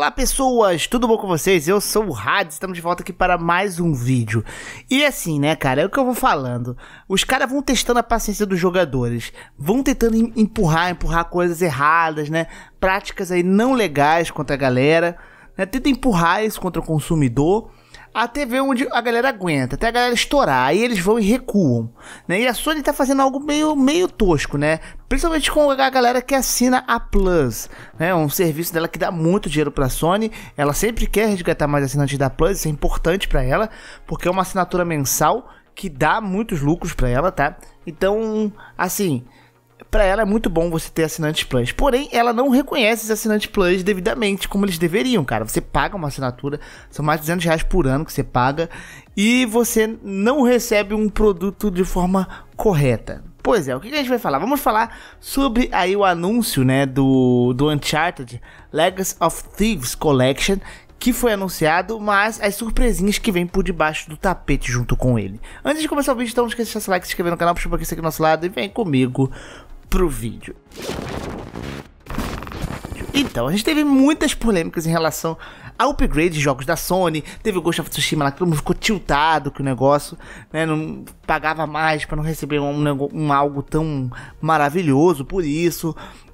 Olá pessoas, tudo bom com vocês? Eu sou o Hades, estamos de volta aqui para mais um vídeo. E assim, né, cara, é o que eu vou falando. Os caras vão testando a paciência dos jogadores, vão tentando empurrar, empurrar coisas erradas, né? Práticas aí não legais contra a galera, né? Tenta empurrar isso contra o consumidor até ver onde a galera aguenta, até a galera estourar, aí eles vão e recuam, né? E a Sony tá fazendo algo meio, meio tosco, né? Principalmente com a galera que assina a Plus, né? É um serviço dela que dá muito dinheiro pra Sony, ela sempre quer resgatar mais assinantes da Plus, isso é importante para ela, porque é uma assinatura mensal que dá muitos lucros para ela, tá? Então, assim, para ela é muito bom você ter assinantes Plus. Porém, ela não reconhece os assinantes Plus devidamente, como eles deveriam, cara. Você paga uma assinatura, são mais de 200 reais por ano que você paga, e você não recebe um produto de forma correta. Pois é, o que a gente vai falar? Vamos falar sobre aí o anúncio, né, do, do Uncharted Legacy of Thieves Collection, que foi anunciado, mas as surpresinhas que vem por debaixo do tapete junto com ele. Antes de começar o vídeo, então não esqueça de deixar seu like, se inscrever no canal, puxa aqui, aqui do nosso lado e vem comigo pro vídeo. Então, a gente teve muitas polêmicas em relação ao upgrade de jogos da Sony. Teve o Ghost of Tsushima lá que todo mundo ficou tiltado que o negócio, né? Não pagava mais para não receber um, um, algo tão maravilhoso por isso.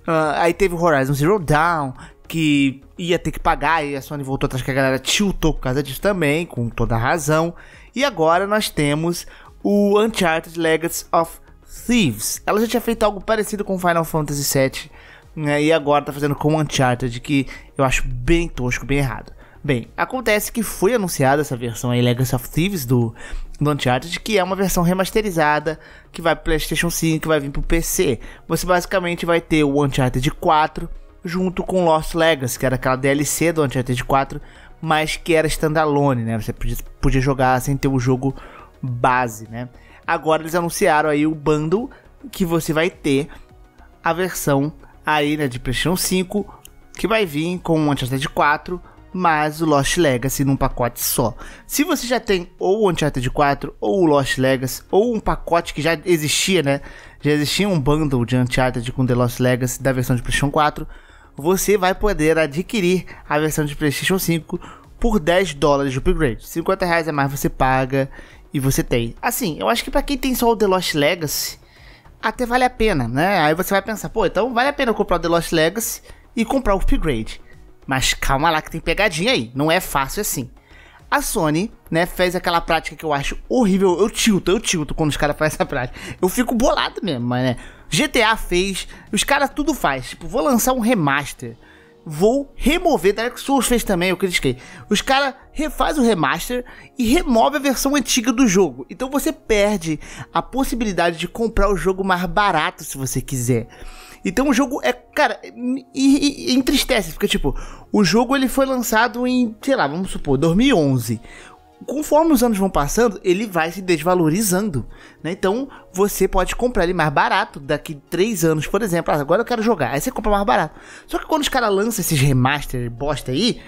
Uh, aí teve o Horizon Zero Dawn, que ia ter que pagar, e a Sony voltou atrás que a galera tiltou por causa disso também, com toda razão. E agora nós temos o Uncharted Legacy of Thieves. Ela já tinha feito algo parecido com Final Fantasy VII né, e agora tá fazendo com Uncharted, que eu acho bem tosco, bem errado. Bem, acontece que foi anunciada essa versão aí, Legacy of Thieves do, do Uncharted, que é uma versão remasterizada, que vai pro PlayStation 5, que vai vir pro PC. Você basicamente vai ter o Uncharted 4 junto com Lost Legacy, que era aquela DLC do Uncharted 4, mas que era standalone, né? Você podia, podia jogar sem ter o jogo base, né? agora eles anunciaram aí o bundle que você vai ter a versão aí, né, de PlayStation 5, que vai vir com o Uncharted 4, mas o Lost Legacy num pacote só. Se você já tem ou o Uncharted 4, ou o Lost Legacy, ou um pacote que já existia, né, já existia um bundle de Uncharted com The Lost Legacy da versão de PlayStation 4, você vai poder adquirir a versão de PlayStation 5 por 10 dólares de upgrade. 50 reais a mais você paga e você tem. Assim, eu acho que para quem tem só o The Lost Legacy, até vale a pena, né? Aí você vai pensar, pô, então vale a pena comprar o The Lost Legacy e comprar o upgrade. Mas calma lá que tem pegadinha aí, não é fácil assim. A Sony, né, fez aquela prática que eu acho horrível. Eu tilto, eu tilto quando os caras fazem essa prática. Eu fico bolado mesmo, mas né? GTA fez, os caras tudo faz. Tipo, vou lançar um remaster vou remover. Dark Souls fez também, eu critiquei. Os caras refaz o remaster e remove a versão antiga do jogo. Então você perde a possibilidade de comprar o jogo mais barato se você quiser. Então o jogo é, cara, e, e, e entristece, porque tipo, o jogo ele foi lançado em, sei lá, vamos supor, 2011 conforme os anos vão passando, ele vai se desvalorizando. Né? Então, você pode comprar ele mais barato daqui 3 anos, por exemplo. Ah, agora eu quero jogar. Aí você compra mais barato. Só que quando os caras lançam esses remaster bosta aí,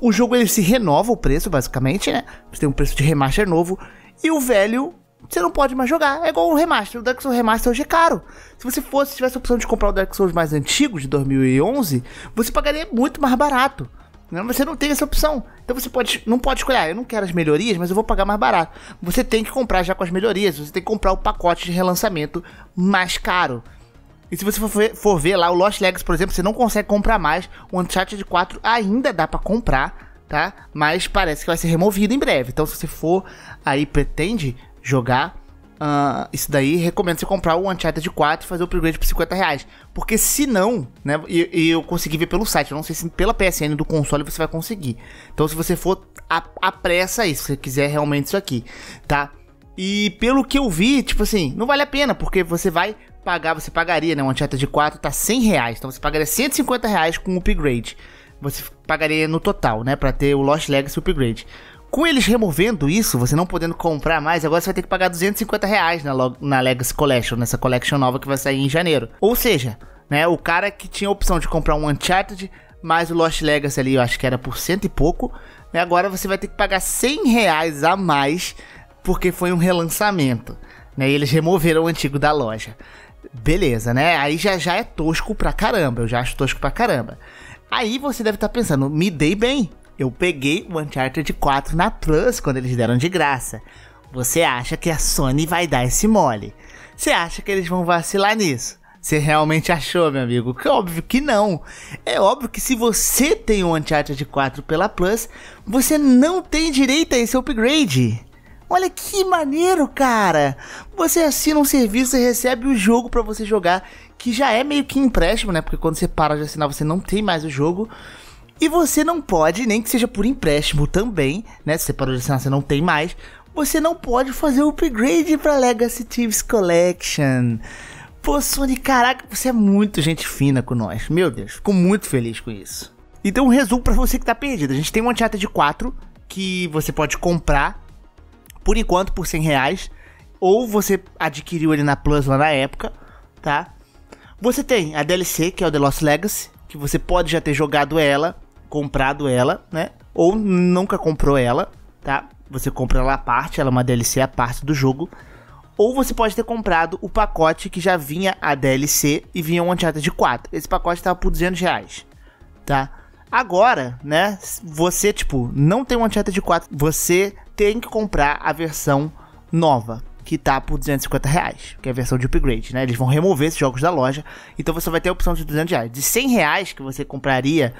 o jogo ele se renova o preço, basicamente, né? Você tem um preço de remaster novo. E o velho. Você não pode mais jogar. É igual o remaster. O Dark Souls Remaster hoje é caro. Se você fosse, tivesse a opção de comprar o Dark Souls mais antigo, de 2011, você pagaria muito mais barato. Você não tem essa opção. Então você pode, não pode escolher, ah, eu não quero as melhorias, mas eu vou pagar mais barato. Você tem que comprar já com as melhorias, você tem que comprar o pacote de relançamento mais caro. E se você for ver, for ver lá o Lost Legs, por exemplo, você não consegue comprar mais. O Uncharted 4 ainda dá para comprar, tá? Mas parece que vai ser removido em breve. Então se você for aí pretende jogar, uh, isso daí, recomendo você comprar o Uncharted 4 e fazer o upgrade por 50 reais. Porque se não, né? E, eu, eu consegui ver pelo site, eu não sei se pela PSN do console você vai conseguir. Então se você for, a, apressa isso, se você quiser realmente isso aqui, tá? E pelo que eu vi, tipo assim, não vale a pena, porque você vai pagar, você pagaria, né? um chata de 4 tá 100 reais, então você pagaria 150 reais com o upgrade. Você pagaria no total, né? Pra ter o Lost Legacy upgrade. Com eles removendo isso, você não podendo comprar mais, agora você vai ter que pagar 250 reais na, na Legacy Collection, nessa collection nova que vai sair em janeiro. Ou seja, né, o cara que tinha a opção de comprar um Uncharted mais o Lost Legacy ali, eu acho que era por cento e pouco, né, agora você vai ter que pagar 100 reais a mais porque foi um relançamento. Né, e eles removeram o antigo da loja. Beleza, né? Aí já, já é tosco pra caramba, eu já acho tosco pra caramba. Aí você deve estar tá pensando, me dei bem, eu peguei o Uncharted 4 na Plus quando eles deram de graça. Você acha que a Sony vai dar esse mole? Você acha que eles vão vacilar nisso? Você realmente achou, meu amigo? Que óbvio que não. É óbvio que se você tem um Uncharted 4 pela Plus, você não tem direito a esse upgrade. Olha que maneiro, cara! Você assina um serviço e recebe o jogo para você jogar, que já é meio que empréstimo, né? Porque quando você para de assinar, você não tem mais o jogo. E você não pode, nem que seja por empréstimo também, né? Se você parou de assinar, você não tem mais. Você não pode fazer o upgrade para Legacy Thieves Collection. Pô, Sony, caraca, você é muito gente fina com nós. Meu Deus, fico muito feliz com isso. Então, um resumo para você que tá perdido. A gente tem uma um de 4 que você pode comprar, por enquanto, por 100 reais. Ou você adquiriu ele na Plus lá na época, tá? Você tem a DLC, que é o The Lost Legacy, que você pode já ter jogado ela comprado ela, né? Ou nunca comprou ela, tá? Você compra ela à parte, ela é uma DLC à parte do jogo. Ou você pode ter comprado o pacote que já vinha a DLC e vinha um Uncharted 4. Esse pacote tava por 200 reais, tá? Agora, né, você, tipo, não tem um Uncharted 4, você tem que comprar a versão nova, que tá por 250 reais, que é a versão de upgrade, né? Eles vão remover esses jogos da loja, então você vai ter a opção de 200 reais. De 100 reais que você compraria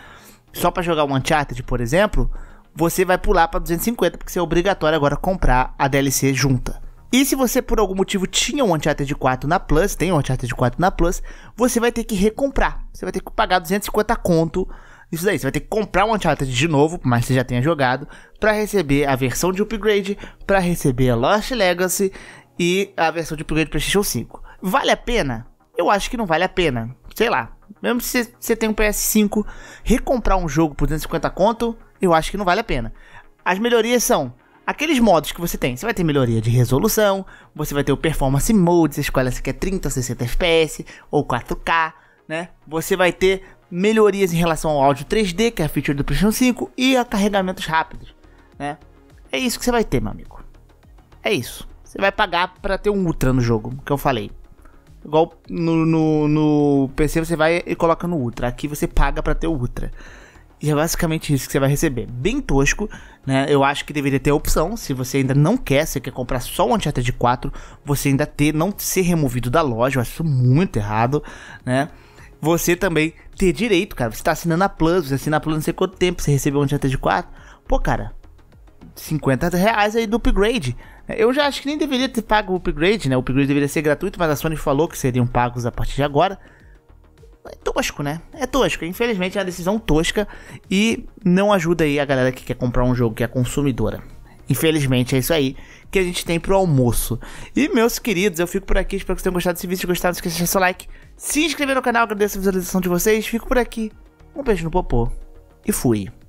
só para jogar o Uncharted, por exemplo, você vai pular para 250 porque é obrigatório agora comprar a DLC junta. E se você por algum motivo tinha o Uncharted 4 na Plus, tem o Uncharted 4 na Plus, você vai ter que recomprar. Você vai ter que pagar 250 conto. Isso daí, você vai ter que comprar o Uncharted de novo, mas você já tenha jogado, para receber a versão de upgrade, para receber a Lost Legacy e a versão de upgrade para PlayStation 5. Vale a pena? Eu acho que não vale a pena sei lá, mesmo se você tem um PS5, recomprar um jogo por 250 conto, eu acho que não vale a pena. As melhorias são aqueles modos que você tem. Você vai ter melhoria de resolução, você vai ter o performance mode, você escolhe se quer 30 ou 60 FPS ou 4K, né? Você vai ter melhorias em relação ao áudio 3D, que é a feature do PlayStation 5 e a carregamentos rápidos, né? É isso que você vai ter, meu amigo. É isso. Você vai pagar para ter um Ultra no jogo, que eu falei. Igual no, no, no PC você vai e coloca no Ultra. Aqui você paga para ter o Ultra. E é basicamente isso que você vai receber. Bem tosco, né? Eu acho que deveria ter a opção. Se você ainda não quer, você quer comprar só o Uncharted 4, você ainda ter, não ser removido da loja. Eu acho isso muito errado, né? Você também ter direito, cara. Você tá assinando a Plus, você assina a Plus não sei quanto tempo, você recebeu o Uncharted 4. Pô, cara, 50 reais aí do upgrade. Eu já acho que nem deveria ter pago o upgrade, né? O upgrade deveria ser gratuito, mas a Sony falou que seriam pagos a partir de agora. É tosco, né? É tosco. Infelizmente é uma decisão tosca e não ajuda aí a galera que quer comprar um jogo que é consumidora. Infelizmente é isso aí que a gente tem pro almoço. E meus queridos, eu fico por aqui. Espero que vocês tenham gostado desse vídeo. Se gostaram, não esqueça de deixar seu like. Se inscrever no canal, agradeço a visualização de vocês. Fico por aqui. Um beijo no popô. E fui.